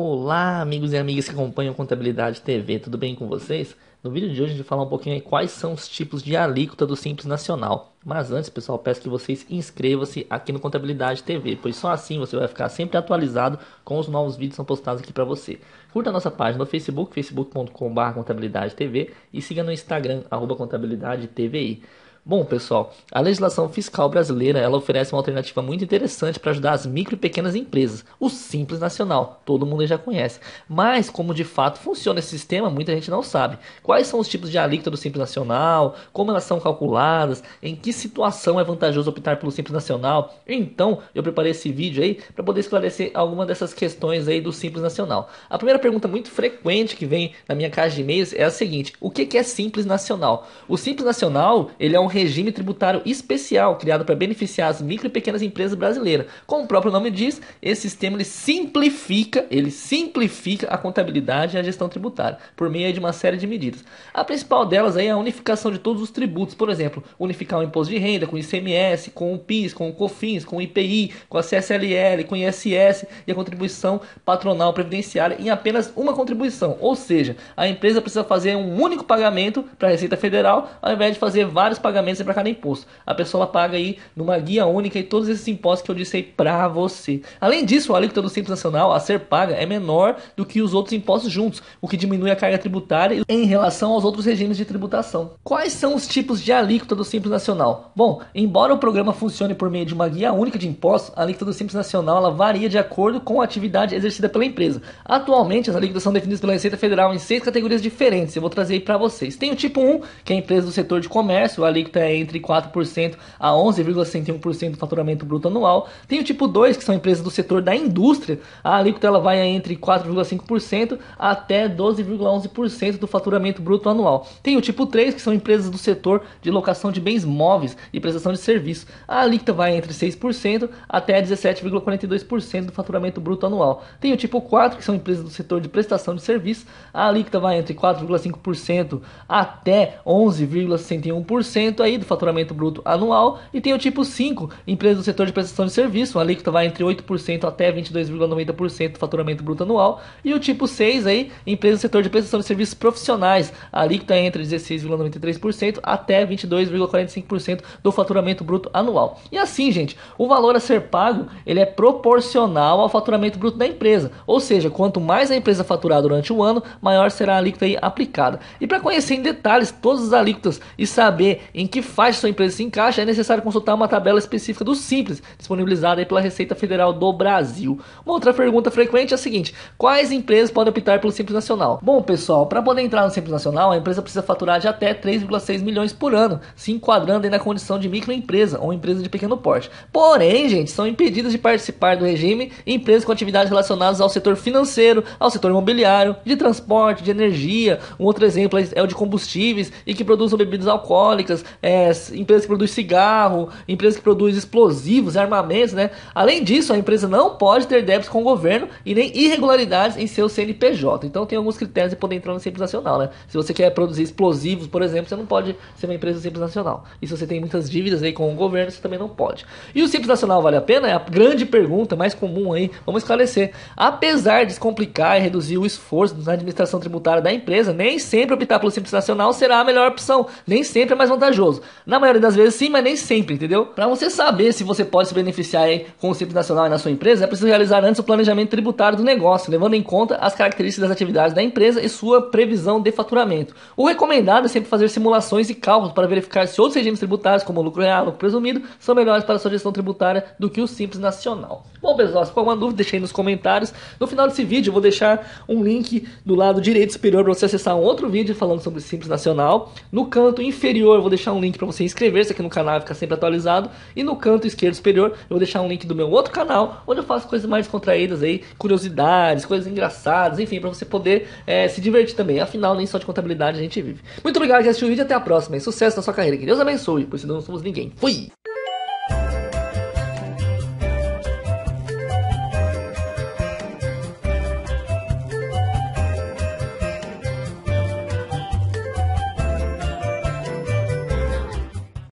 Olá, amigos e amigas que acompanham Contabilidade TV, tudo bem com vocês? No vídeo de hoje a gente vai falar um pouquinho quais são os tipos de alíquota do Simples Nacional. Mas antes, pessoal, peço que vocês inscrevam-se aqui no Contabilidade TV, pois só assim você vai ficar sempre atualizado com os novos vídeos que são postados aqui para você. Curta a nossa página no Facebook, facebook.com.br contabilidade TV e siga no Instagram, arroba contabilidade TVI. Bom, pessoal, a legislação fiscal brasileira ela oferece uma alternativa muito interessante para ajudar as micro e pequenas empresas, o Simples Nacional, todo mundo já conhece. Mas como de fato funciona esse sistema, muita gente não sabe. Quais são os tipos de alíquota do Simples Nacional, como elas são calculadas, em que situação é vantajoso optar pelo Simples Nacional. Então, eu preparei esse vídeo aí para poder esclarecer alguma dessas questões aí do Simples Nacional. A primeira pergunta muito frequente que vem na minha caixa de e-mails é a seguinte: o que é Simples Nacional? O Simples Nacional ele é um regime tributário especial criado para beneficiar as micro e pequenas empresas brasileiras. Como o próprio nome diz, esse sistema ele simplifica, ele simplifica a contabilidade e a gestão tributária por meio de uma série de medidas. A principal delas é a unificação de todos os tributos, por exemplo, unificar o imposto de renda com o ICMS, com o PIS, com o COFINS, com o IPI, com a CSLL, com o ISS e a contribuição patronal previdenciária em apenas uma contribuição, ou seja, a empresa precisa fazer um único pagamento para a Receita Federal ao invés de fazer vários pagamentos e para cada imposto. A pessoa paga aí numa guia única e todos esses impostos que eu disse aí para você. Além disso, a alíquota do Simples Nacional a ser paga é menor do que os outros impostos juntos, o que diminui a carga tributária em relação aos outros regimes de tributação. Quais são os tipos de alíquota do Simples Nacional? Bom, embora o programa funcione por meio de uma guia única de impostos, a alíquota do Simples Nacional ela varia de acordo com a atividade exercida pela empresa. Atualmente, as alíquotas são definidas pela Receita Federal em seis categorias diferentes. Eu vou trazer aí para vocês. Tem o tipo 1, que é a empresa do setor de comércio, a alíquota alíquota é entre 4% a 11,61% do faturamento bruto anual. Tem o tipo 2, que são empresas do setor da indústria, a alíquota ela vai entre 4,5% até 12,11% do faturamento bruto anual. Tem o tipo 3, que são empresas do setor de locação de bens móveis e prestação de serviço. A alíquota vai entre 6% até 17,42% do faturamento bruto anual. Tem o tipo 4, que são empresas do setor de prestação de serviço. A alíquota vai entre 4,5% até 11,61% aí do faturamento bruto anual e tem o tipo 5, empresa do setor de prestação de serviço, uma alíquota vai entre 8% até 22,90% do faturamento bruto anual e o tipo 6 aí, empresa do setor de prestação de serviços profissionais, a alíquota é entre 16,93% até 22,45% do faturamento bruto anual. E assim, gente, o valor a ser pago, ele é proporcional ao faturamento bruto da empresa, ou seja, quanto mais a empresa faturar durante o ano, maior será a alíquota aí aplicada. E para conhecer em detalhes todas as alíquotas e saber em que faixa sua empresa se encaixa, é necessário consultar uma tabela específica do Simples, disponibilizada pela Receita Federal do Brasil. Uma outra pergunta frequente é a seguinte: quais empresas podem optar pelo Simples Nacional? Bom, pessoal, para poder entrar no Simples Nacional, a empresa precisa faturar de até 3,6 milhões por ano, se enquadrando na condição de microempresa ou empresa de pequeno porte. Porém, gente, são impedidas de participar do regime empresas com atividades relacionadas ao setor financeiro, ao setor imobiliário, de transporte, de energia. Um outro exemplo é o de combustíveis e que produzam bebidas alcoólicas, é, empresa que produz cigarro, empresa que produz explosivos, armamentos, né? Além disso, a empresa não pode ter débitos com o governo e nem irregularidades em seu CNPJ. Então tem alguns critérios para poder entrar no Simples Nacional, né? Se você quer produzir explosivos, por exemplo, você não pode ser uma empresa Simples Nacional. E se você tem muitas dívidas aí com o governo, você também não pode. E o Simples Nacional vale a pena? É a grande pergunta mais comum aí. Vamos esclarecer. Apesar de descomplicar e reduzir o esforço na administração tributária da empresa, nem sempre optar pelo Simples Nacional será a melhor opção. Nem sempre é mais vantajoso. Na maioria das vezes sim, mas nem sempre, entendeu? Para você saber se você pode se beneficiar com o Simples Nacional e na sua empresa, é preciso realizar antes o planejamento tributário do negócio, levando em conta as características das atividades da empresa e sua previsão de faturamento. O recomendado é sempre fazer simulações e cálculos para verificar se outros regimes tributários, como o lucro real, lucro presumido, são melhores para a sua gestão tributária do que o Simples Nacional. Bom, pessoal, se for alguma dúvida, deixe aí nos comentários. No final desse vídeo, eu vou deixar um link do lado direito superior para você acessar um outro vídeo falando sobre Simples Nacional. No canto inferior, eu vou deixar um um link para você inscrever-se aqui no canal, ficar sempre atualizado. E no canto esquerdo superior, eu vou deixar um link do meu outro canal, onde eu faço coisas mais contraídas aí, curiosidades, coisas engraçadas, enfim, para você poder é, se divertir também. Afinal, nem só de contabilidade a gente vive. Muito obrigado já assistiu o vídeo até a próxima. E sucesso na sua carreira. Que Deus abençoe, pois senão não somos ninguém. Fui!